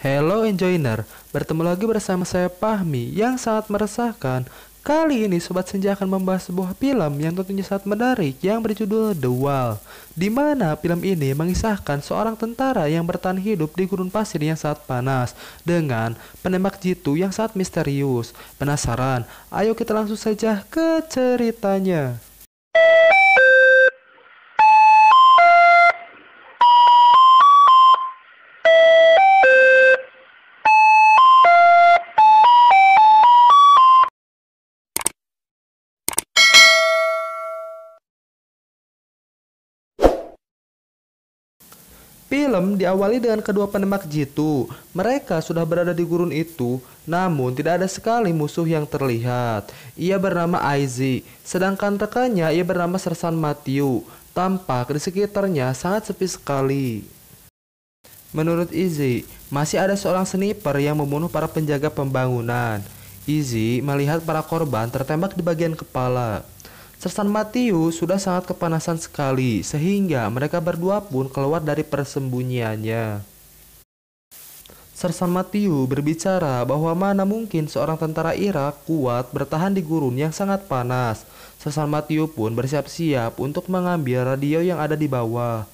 Hello Enjoiner, bertemu lagi bersama saya Pahmi yang sangat meresahkan. Kali ini Sobat Senja akan membahas sebuah film yang tentunya sangat menarik yang berjudul The Wall. Dimana film ini mengisahkan seorang tentara yang bertahan hidup di gurun pasir yang sangat panas dengan penembak jitu yang sangat misterius. Penasaran? Ayo kita langsung saja ke ceritanya. Film diawali dengan kedua penembak jitu. Mereka sudah berada di gurun itu, namun tidak ada sekali musuh yang terlihat. Ia bernama Aizi, sedangkan rekannya ia bernama Sersan Matthew. Tampak di sekitarnya sangat sepi sekali. Menurut Izzy, masih ada seorang sniper yang membunuh para penjaga pembangunan. Izzy melihat para korban tertembak di bagian kepala. Sersan Matiu sudah sangat kepanasan sekali, sehingga mereka berdua pun keluar dari persembunyiannya. Sersan Matiu berbicara bahwa mana mungkin seorang tentara Irak kuat bertahan di gurun yang sangat panas. Sersan Matiu pun bersiap-siap untuk mengambil radio yang ada di bawah.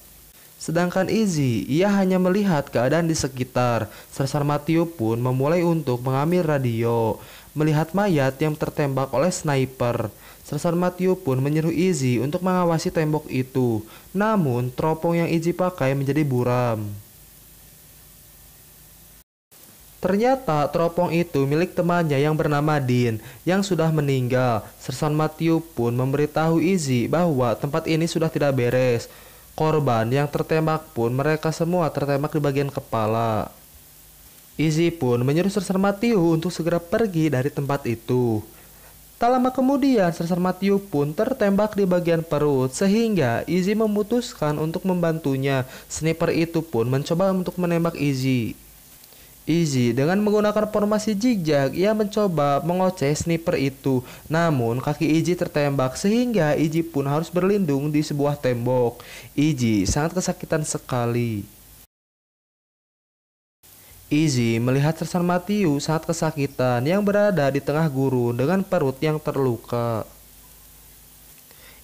Sedangkan Izzy, ia hanya melihat keadaan di sekitar. Sersan Matiu pun memulai untuk mengambil radio melihat mayat yang tertembak oleh sniper. Sersan Matthew pun menyuruh Izzy untuk mengawasi tembok itu, namun teropong yang Izzy pakai menjadi buram. Ternyata teropong itu milik temannya yang bernama Dean yang sudah meninggal. Sersan Matthew pun memberitahu Izzy bahwa tempat ini sudah tidak beres. Korban yang tertembak pun mereka semua tertembak di bagian kepala. Izzy pun menyuruh Sersan Matiu untuk segera pergi dari tempat itu. Tak lama kemudian, Sersan Matiu pun tertembak di bagian perut sehingga Izzy memutuskan untuk membantunya. Sniper itu pun mencoba untuk menembak Izzy. Izzy dengan menggunakan formasi zigzag ia mencoba mengoceh sniper itu. Namun kaki Izzy tertembak sehingga Izzy pun harus berlindung di sebuah tembok. Izzy sangat kesakitan sekali. Izi melihat Sersan Matiu saat kesakitan yang berada di tengah gurun dengan perut yang terluka.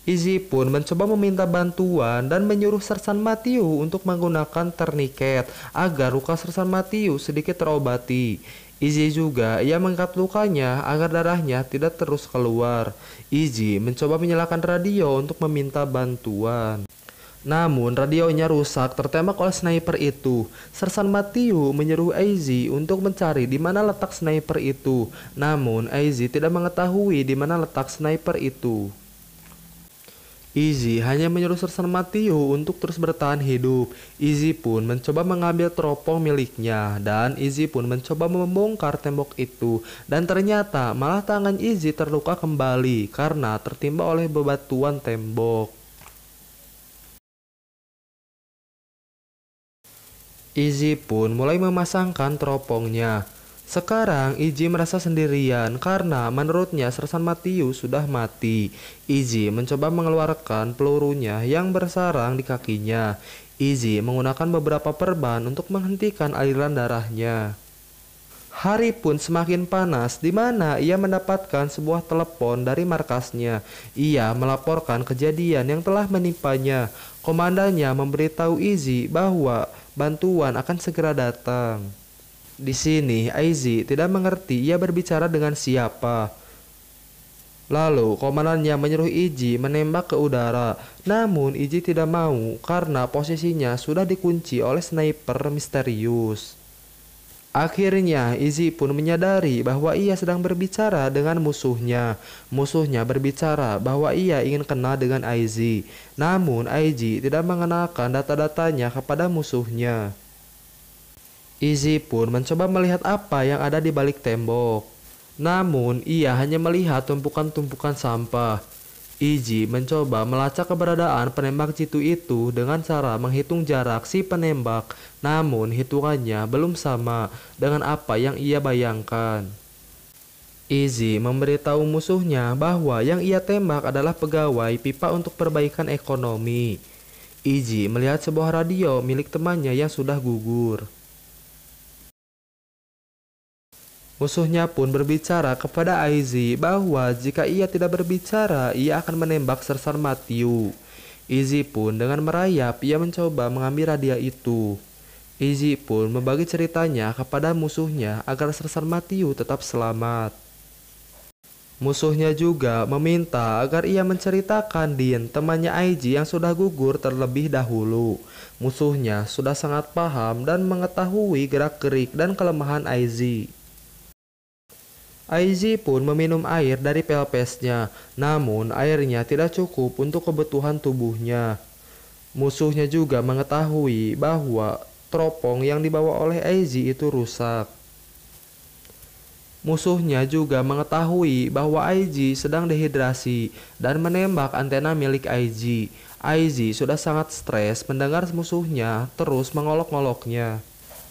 Izi pun mencoba meminta bantuan dan menyuruh Sersan Matiu untuk menggunakan terniket agar luka Sersan Matiu sedikit terobati. Izi juga ia mengangkat lukanya agar darahnya tidak terus keluar. Izi mencoba menyalakan radio untuk meminta bantuan. Namun radionya rusak tertembak oleh sniper itu. Sersan Matiu menyuruh Aizi untuk mencari di mana letak sniper itu. Namun Aizi tidak mengetahui di mana letak sniper itu. Izzy hanya menyuruh Sersan Matiu untuk terus bertahan hidup. Izzy pun mencoba mengambil teropong miliknya dan Izzy pun mencoba membongkar tembok itu dan ternyata malah tangan Izzy terluka kembali karena tertimpa oleh bebatuan tembok. Izzy pun mulai memasangkan teropongnya. Sekarang Izzy merasa sendirian karena menurutnya Sersan Matius sudah mati. Izzy mencoba mengeluarkan pelurunya yang bersarang di kakinya. Izzy menggunakan beberapa perban untuk menghentikan aliran darahnya. Hari pun semakin panas di mana ia mendapatkan sebuah telepon dari markasnya. Ia melaporkan kejadian yang telah menimpanya. Komandannya memberitahu Izzy bahwa bantuan akan segera datang. Di sini, Aizi tidak mengerti ia berbicara dengan siapa. Lalu, komandannya menyuruh Iji menembak ke udara. Namun, Iji tidak mau karena posisinya sudah dikunci oleh sniper misterius. Akhirnya, Izzy pun menyadari bahwa ia sedang berbicara dengan musuhnya. Musuhnya berbicara bahwa ia ingin kenal dengan Izzy. Namun, Izzy tidak mengenalkan data-datanya kepada musuhnya. Izzy pun mencoba melihat apa yang ada di balik tembok. Namun, ia hanya melihat tumpukan-tumpukan sampah. Iji mencoba melacak keberadaan penembak jitu itu dengan cara menghitung jarak si penembak, namun hitungannya belum sama dengan apa yang ia bayangkan. Izzy memberitahu musuhnya bahwa yang ia tembak adalah pegawai pipa untuk perbaikan ekonomi. Izzy melihat sebuah radio milik temannya yang sudah gugur. Musuhnya pun berbicara kepada Aizi bahwa jika ia tidak berbicara, ia akan menembak Sersan Matthew. Izzy pun dengan merayap ia mencoba mengambil hadiah itu. Izzy pun membagi ceritanya kepada musuhnya agar Sersan Matthew tetap selamat. Musuhnya juga meminta agar ia menceritakan Din, temannya Aiji yang sudah gugur terlebih dahulu. Musuhnya sudah sangat paham dan mengetahui gerak-gerik dan kelemahan Aiji. Aizi pun meminum air dari pelpesnya, namun airnya tidak cukup untuk kebutuhan tubuhnya. Musuhnya juga mengetahui bahwa teropong yang dibawa oleh Aizi itu rusak. Musuhnya juga mengetahui bahwa Aizi sedang dehidrasi dan menembak antena milik Aizi. Aizi sudah sangat stres mendengar musuhnya terus mengolok-ngoloknya.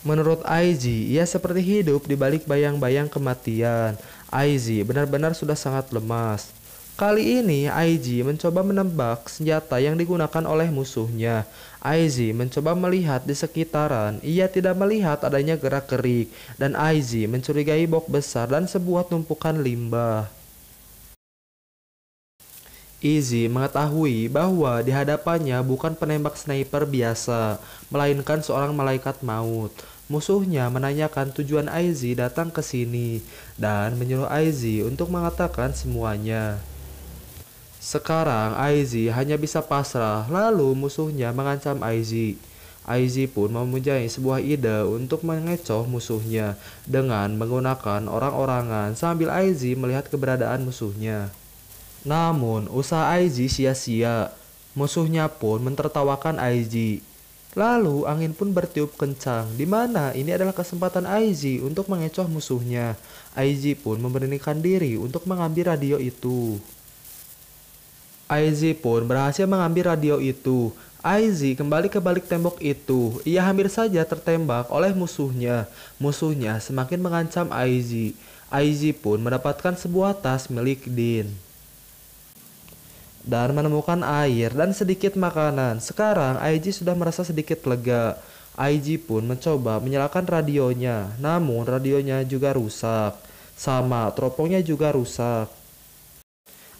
Menurut Aizi, ia seperti hidup di balik bayang-bayang kematian. Aizi benar-benar sudah sangat lemas. Kali ini, Aizi mencoba menembak senjata yang digunakan oleh musuhnya. Aizi mencoba melihat di sekitaran. Ia tidak melihat adanya gerak-gerik, dan Aizi mencurigai bok besar dan sebuah tumpukan limbah. Izzy mengetahui bahwa di hadapannya bukan penembak sniper biasa, melainkan seorang malaikat maut. Musuhnya menanyakan tujuan Aizi datang ke sini dan menyuruh Aizi untuk mengatakan semuanya. Sekarang Aizi hanya bisa pasrah, lalu musuhnya mengancam Aizi. Aizi pun mempunyai sebuah ide untuk mengecoh musuhnya dengan menggunakan orang-orangan sambil Aizi melihat keberadaan musuhnya. Namun, usaha Aizi sia-sia. Musuhnya pun mentertawakan Aizi. Lalu angin pun bertiup kencang, di mana ini adalah kesempatan Aizi untuk mengecoh musuhnya. Aizi pun memberanikan diri untuk mengambil radio itu. Aizi pun berhasil mengambil radio itu. Aizi kembali ke balik tembok itu. Ia hampir saja tertembak oleh musuhnya. Musuhnya semakin mengancam Aizi. Aizi pun mendapatkan sebuah tas milik Dean dan menemukan air dan sedikit makanan. Sekarang Aiji sudah merasa sedikit lega. Aiji pun mencoba menyalakan radionya, namun radionya juga rusak. Sama, teropongnya juga rusak.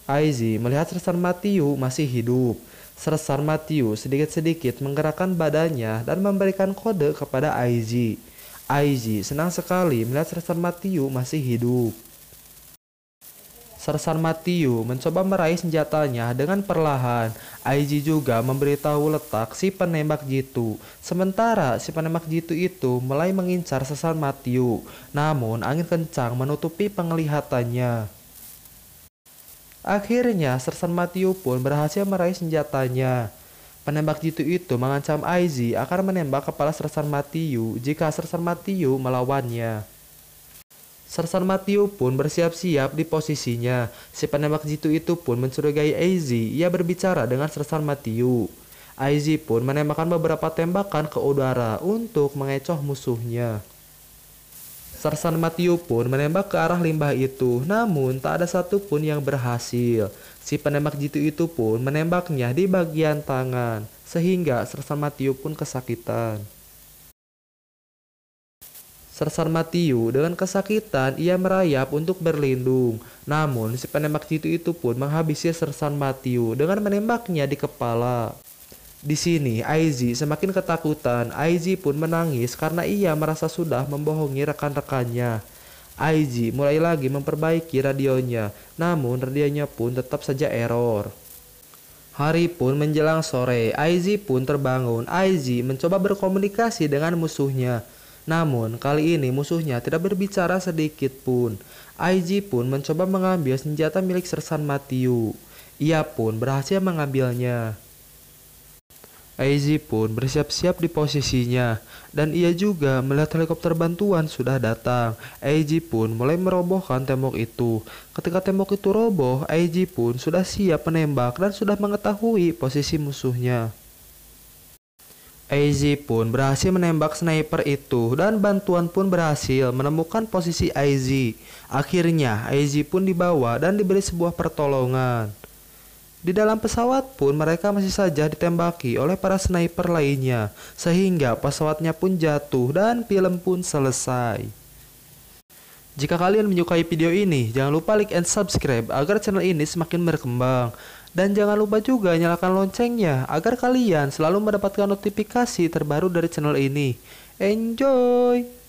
Aiji melihat Sersan Matiu masih hidup. Sersan Matiu sedikit-sedikit menggerakkan badannya dan memberikan kode kepada Aiji. Aiji senang sekali melihat Sersan Matiu masih hidup. Sersan Matiu mencoba meraih senjatanya dengan perlahan. Aiji juga memberitahu letak si penembak Jitu. Sementara si penembak Jitu itu mulai mengincar Sersan Matiu. Namun angin kencang menutupi penglihatannya. Akhirnya Sersan Matiu pun berhasil meraih senjatanya. Penembak jitu itu mengancam Aiji akan menembak kepala Sersan Matiu jika Sersan Matiu melawannya. Sersan Matthew pun bersiap-siap di posisinya. Si penembak jitu itu pun mencurigai Aizy. Ia berbicara dengan Sersan Matthew. Aizy pun menembakkan beberapa tembakan ke udara untuk mengecoh musuhnya. Sersan Matthew pun menembak ke arah limbah itu, namun tak ada satupun yang berhasil. Si penembak jitu itu pun menembaknya di bagian tangan, sehingga Sersan Matthew pun kesakitan. Sersan Matiu dengan kesakitan ia merayap untuk berlindung. Namun si penembak jitu itu pun menghabisi sersan Matiu dengan menembaknya di kepala. Di sini Aizi semakin ketakutan. Aizi pun menangis karena ia merasa sudah membohongi rekan-rekannya. Aizi mulai lagi memperbaiki radionya, namun radionya pun tetap saja error. Hari pun menjelang sore, Aizi pun terbangun. Aizi mencoba berkomunikasi dengan musuhnya. Namun, kali ini musuhnya tidak berbicara sedikit pun. IG pun mencoba mengambil senjata milik Sersan Matiu. Ia pun berhasil mengambilnya. Ig pun bersiap-siap di posisinya, dan ia juga melihat helikopter bantuan sudah datang. Ig pun mulai merobohkan tembok itu. Ketika tembok itu roboh, Ig pun sudah siap menembak dan sudah mengetahui posisi musuhnya. AZ pun berhasil menembak sniper itu dan bantuan pun berhasil menemukan posisi AZ. Akhirnya AZ pun dibawa dan diberi sebuah pertolongan. Di dalam pesawat pun mereka masih saja ditembaki oleh para sniper lainnya sehingga pesawatnya pun jatuh dan film pun selesai. Jika kalian menyukai video ini, jangan lupa like and subscribe agar channel ini semakin berkembang. Dan jangan lupa juga nyalakan loncengnya agar kalian selalu mendapatkan notifikasi terbaru dari channel ini. Enjoy!